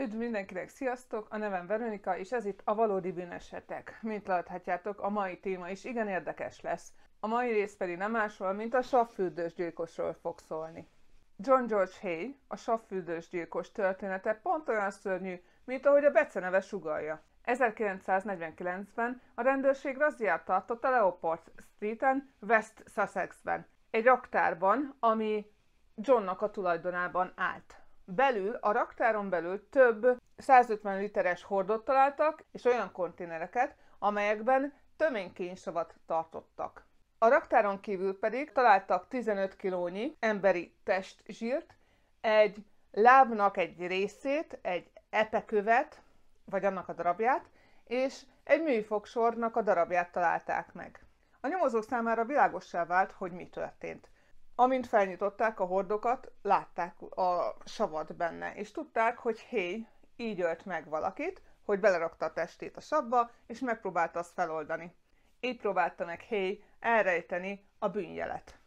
Üdv mindenkinek, sziasztok! A nevem Veronika, és ez itt a Valódi Bűnesetek. Mint láthatjátok, a mai téma is igen érdekes lesz. A mai rész pedig nem másról, mint a savfürdős gyilkosról fog szólni. John George Hay, a savfürdős gyilkos története pont olyan szörnyű, mint ahogy a beceneve sugalja. 1949-ben a rendőrség razziát tartott a Leopard Street-en, West Sussexben, egy raktárban, ami Johnnak a tulajdonában állt belül, a raktáron belül több 150 literes hordot találtak, és olyan konténereket, amelyekben töménykénysavat tartottak. A raktáron kívül pedig találtak 15 kilónyi emberi testzsírt, egy lábnak egy részét, egy epekövet, vagy annak a darabját, és egy műfogsornak a darabját találták meg. A nyomozók számára világossá vált, hogy mi történt amint felnyitották a hordokat, látták a savat benne, és tudták, hogy hé, így ölt meg valakit, hogy belerakta a testét a savba, és megpróbálta azt feloldani. Így próbálta meg Hey elrejteni a bűnjelet.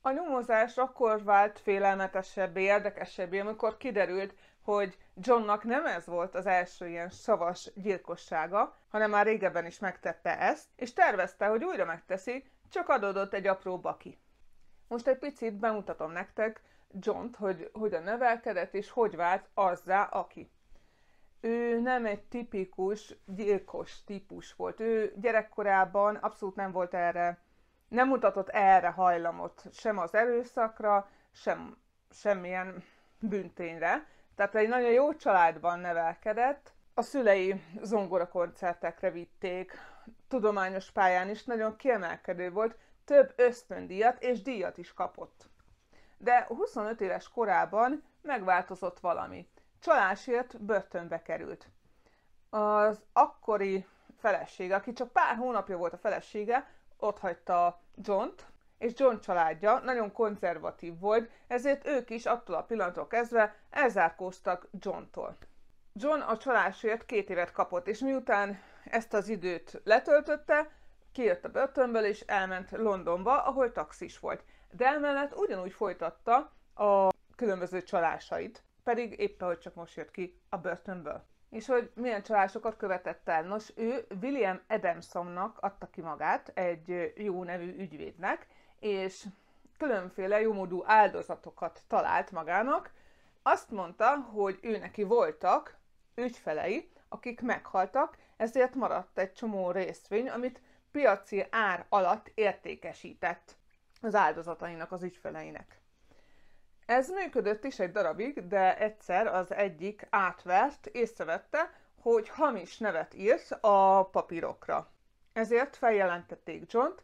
A nyomozás akkor vált félelmetesebbé, érdekesebbé, amikor kiderült, hogy Johnnak nem ez volt az első ilyen savas gyilkossága, hanem már régebben is megtette ezt, és tervezte, hogy újra megteszi, csak adódott egy apró baki. Most egy picit bemutatom nektek john t hogy hogyan nevelkedett és hogy vált azzá, aki. Ő nem egy tipikus gyilkos típus volt. Ő gyerekkorában abszolút nem volt erre, nem mutatott erre hajlamot, sem az erőszakra, sem semmilyen bűntényre. Tehát egy nagyon jó családban nevelkedett, a szülei zongora koncertekre vitték, tudományos pályán is nagyon kiemelkedő volt, több ösztöndíjat és díjat is kapott. De 25 éves korában megváltozott valami. Csalásért börtönbe került. Az akkori felesége, aki csak pár hónapja volt a felesége, ott hagyta John-t, és John családja nagyon konzervatív volt, ezért ők is attól a pillanatról kezdve elzárkóztak John-tól. John a csalásért két évet kapott, és miután ezt az időt letöltötte, kijött a börtönből és elment Londonba, ahol taxis volt. De emellett ugyanúgy folytatta a különböző csalásait, pedig éppen, hogy csak most jött ki a börtönből. És hogy milyen csalásokat követett el? Nos, ő William Adamsonnak adta ki magát, egy jó nevű ügyvédnek, és különféle jómódú áldozatokat talált magának. Azt mondta, hogy ő neki voltak ügyfelei, akik meghaltak, ezért maradt egy csomó részvény, amit piaci ár alatt értékesített az áldozatainak, az ügyfeleinek. Ez működött is egy darabig, de egyszer az egyik átvert észrevette, hogy hamis nevet írt a papírokra. Ezért feljelentették John-t.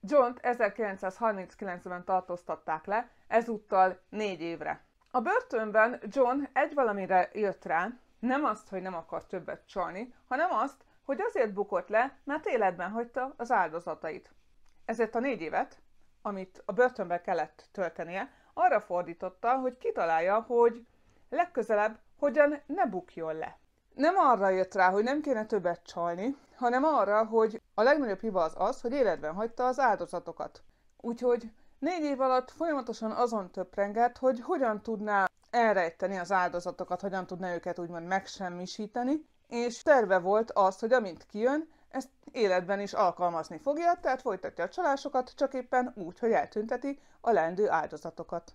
john 1939-ben tartóztatták le, ezúttal négy évre. A börtönben John egy valamire jött rá, nem azt, hogy nem akar többet csalni, hanem azt, hogy azért bukott le, mert életben hagyta az áldozatait. Ezért a négy évet, amit a börtönbe kellett töltenie, arra fordította, hogy kitalálja, hogy legközelebb hogyan ne bukjon le. Nem arra jött rá, hogy nem kéne többet csalni, hanem arra, hogy a legnagyobb hiba az az, hogy életben hagyta az áldozatokat. Úgyhogy négy év alatt folyamatosan azon töprengett, hogy hogyan tudná elrejteni az áldozatokat, hogyan tudná őket úgymond megsemmisíteni, és terve volt az, hogy amint kijön, ezt életben is alkalmazni fogja, tehát folytatja a csalásokat, csak éppen úgy, hogy eltünteti a lendő áldozatokat.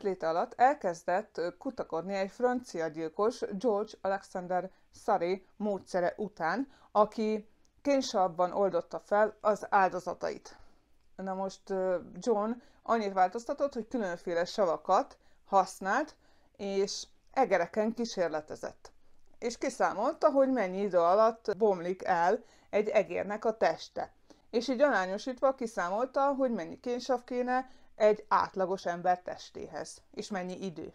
léte alatt elkezdett kutakodni egy francia gyilkos George Alexander Sarré módszere után, aki kénysabban oldotta fel az áldozatait. Na most John annyit változtatott, hogy különféle savakat használt, és egereken kísérletezett és kiszámolta, hogy mennyi idő alatt bomlik el egy egérnek a teste. És így arányosítva kiszámolta, hogy mennyi kénsav kéne egy átlagos ember testéhez, és mennyi idő.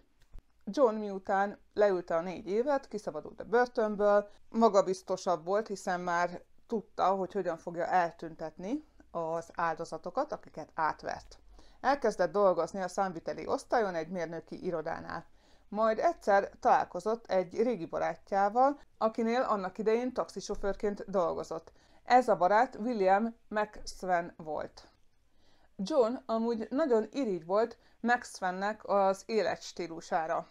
John miután leülte a négy évet, kiszabadult a börtönből, magabiztosabb volt, hiszen már tudta, hogy hogyan fogja eltüntetni az áldozatokat, akiket átvert. Elkezdett dolgozni a számviteli osztályon egy mérnöki irodánál majd egyszer találkozott egy régi barátjával, akinél annak idején taxisofőrként dolgozott. Ez a barát William McSven volt. John amúgy nagyon irigy volt McSvennek az életstílusára.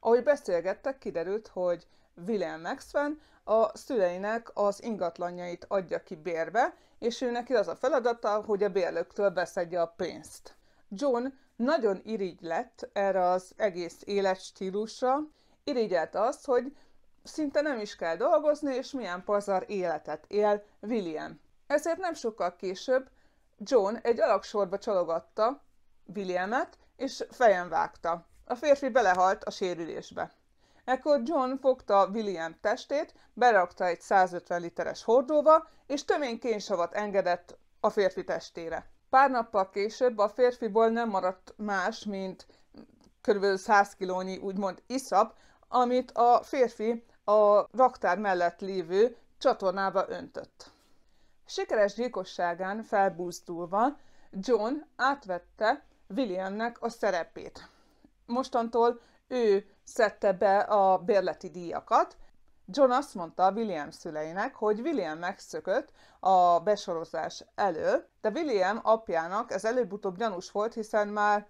Ahogy beszélgettek, kiderült, hogy William McSven a szüleinek az ingatlanjait adja ki bérbe, és ő neki az a feladata, hogy a bérlőktől beszedje a pénzt. John nagyon irigy lett erre az egész életstílusra, irigyelt az, hogy szinte nem is kell dolgozni, és milyen pazar életet él William. Ezért nem sokkal később John egy alaksorba csalogatta Williamet, és fejem vágta. A férfi belehalt a sérülésbe. Ekkor John fogta William testét, berakta egy 150 literes hordóba, és tömény kénsavat engedett a férfi testére. Pár nappal később a férfiból nem maradt más, mint kb. 100 kilónyi úgymond iszap, amit a férfi a raktár mellett lévő csatornába öntött. Sikeres gyilkosságán felbúzdulva John átvette Williamnek a szerepét. Mostantól ő szedte be a bérleti díjakat, John azt mondta William szüleinek, hogy William megszökött a besorozás elől, de William apjának ez előbb-utóbb gyanús volt, hiszen már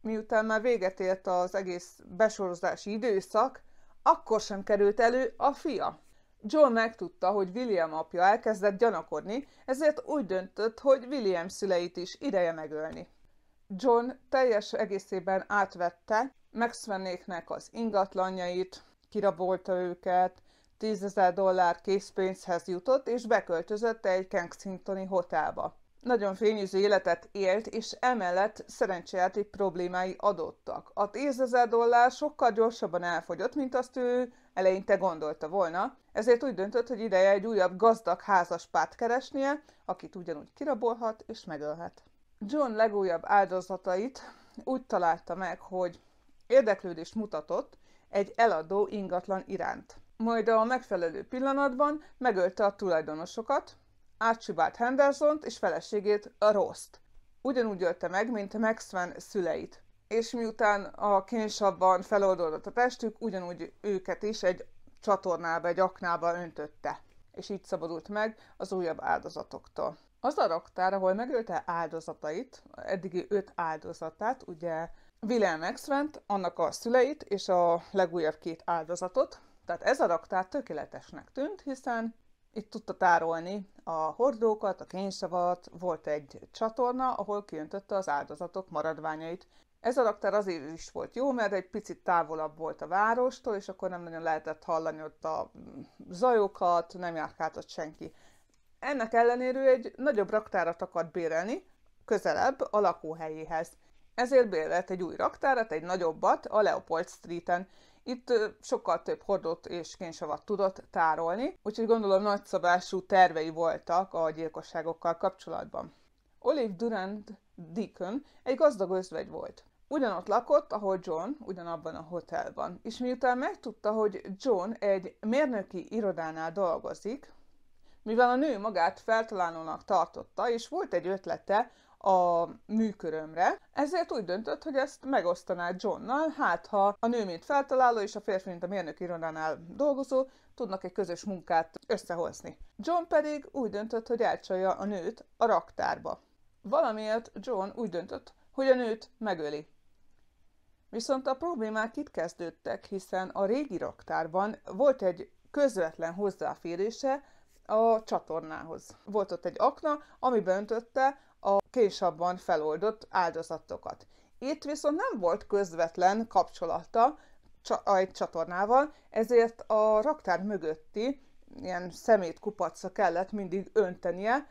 miután már véget ért az egész besorozási időszak, akkor sem került elő a fia. John megtudta, hogy William apja elkezdett gyanakodni, ezért úgy döntött, hogy William szüleit is ideje megölni. John teljes egészében átvette Maxvenéknek az ingatlanjait, kirabolta őket, 10.000 dollár készpénzhez jutott, és beköltözött egy Kensingtoni hotelba. Nagyon fényűző életet élt, és emellett szerencsejáték problémái adottak. A 10.000 dollár sokkal gyorsabban elfogyott, mint azt ő eleinte gondolta volna, ezért úgy döntött, hogy ideje egy újabb gazdag párt keresnie, akit ugyanúgy kirabolhat és megölhet. John legújabb áldozatait úgy találta meg, hogy érdeklődést mutatott egy eladó ingatlan iránt majd a megfelelő pillanatban megölte a tulajdonosokat, átcsibált henderson és feleségét, a Rost. Ugyanúgy ölte meg, mint Max Van szüleit. És miután a kénysabban feloldódott a testük, ugyanúgy őket is egy csatornába, egy aknába öntötte. És így szabadult meg az újabb áldozatoktól. Az a raktár, ahol megölte áldozatait, eddigi öt áldozatát, ugye Wilhelm Maxwent, annak a szüleit és a legújabb két áldozatot, tehát ez a raktár tökéletesnek tűnt, hiszen itt tudta tárolni a hordókat, a kénysavat, volt egy csatorna, ahol kiöntötte az áldozatok maradványait. Ez a raktár azért is volt jó, mert egy picit távolabb volt a várostól, és akkor nem nagyon lehetett hallani ott a zajokat, nem járkált senki. Ennek ellenére egy nagyobb raktárat akart bérelni, közelebb a lakóhelyéhez. Ezért bérelt egy új raktárat, egy nagyobbat a Leopold Streeten, itt sokkal több hordot és kénsavat tudott tárolni, úgyhogy gondolom nagyszabású tervei voltak a gyilkosságokkal kapcsolatban. Olive Durand Deacon egy gazdag özvegy volt. Ugyanott lakott, ahol John, ugyanabban a hotelban. És miután megtudta, hogy John egy mérnöki irodánál dolgozik, mivel a nő magát feltalálónak tartotta, és volt egy ötlete, a műkörömre, ezért úgy döntött, hogy ezt megosztaná Johnnal, hát ha a nő mint feltaláló és a férfi mint a mérnök irodánál dolgozó tudnak egy közös munkát összehozni. John pedig úgy döntött, hogy elcsalja a nőt a raktárba. Valamiért John úgy döntött, hogy a nőt megöli. Viszont a problémák itt kezdődtek, hiszen a régi raktárban volt egy közvetlen hozzáférése a csatornához. Volt ott egy akna, ami beöntötte a késabban feloldott áldozatokat. Itt viszont nem volt közvetlen kapcsolata egy csatornával, ezért a raktár mögötti ilyen kupacsa kellett mindig öntenie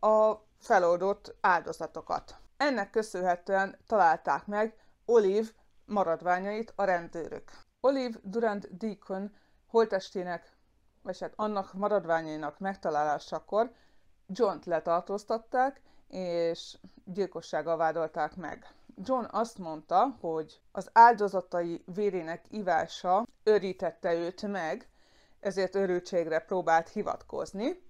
a feloldott áldozatokat. Ennek köszönhetően találták meg Olive maradványait a rendőrök. Olive Durand Deacon holtestének, vagy hát annak maradványainak megtalálásakor John-t letartóztatták, és gyilkossággal vádolták meg. John azt mondta, hogy az áldozatai vérének ivása örítette őt meg, ezért örültségre próbált hivatkozni,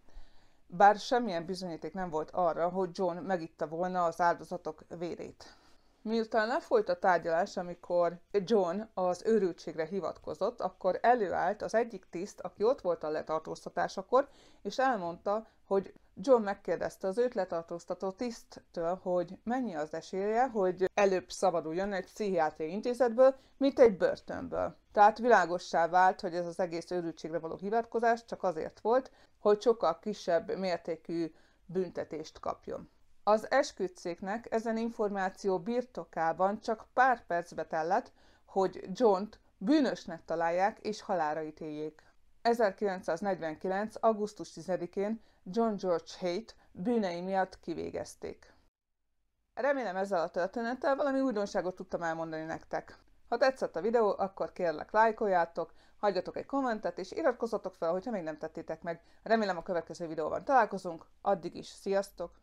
bár semmilyen bizonyíték nem volt arra, hogy John megitta volna az áldozatok vérét. Miután lefolyt a tárgyalás, amikor John az őrültségre hivatkozott, akkor előállt az egyik tiszt, aki ott volt a letartóztatásakor, és elmondta, hogy John megkérdezte az őt letartóztató tiszttől, hogy mennyi az esélye, hogy előbb szabaduljon egy pszichiátriai intézetből, mint egy börtönből. Tehát világossá vált, hogy ez az egész őrültségre való hivatkozás csak azért volt, hogy sokkal kisebb mértékű büntetést kapjon. Az esküdtszéknek ezen információ birtokában csak pár percbe tellett, hogy John bűnösnek találják és halára ítéljék. 1949. augusztus 10-én John George Haight bűnei miatt kivégezték. Remélem ezzel a történettel valami újdonságot tudtam elmondani nektek. Ha tetszett a videó, akkor kérlek lájkoljátok, hagyjatok egy kommentet és iratkozzatok fel, hogyha még nem tettétek meg. Remélem a következő videóban találkozunk, addig is sziasztok!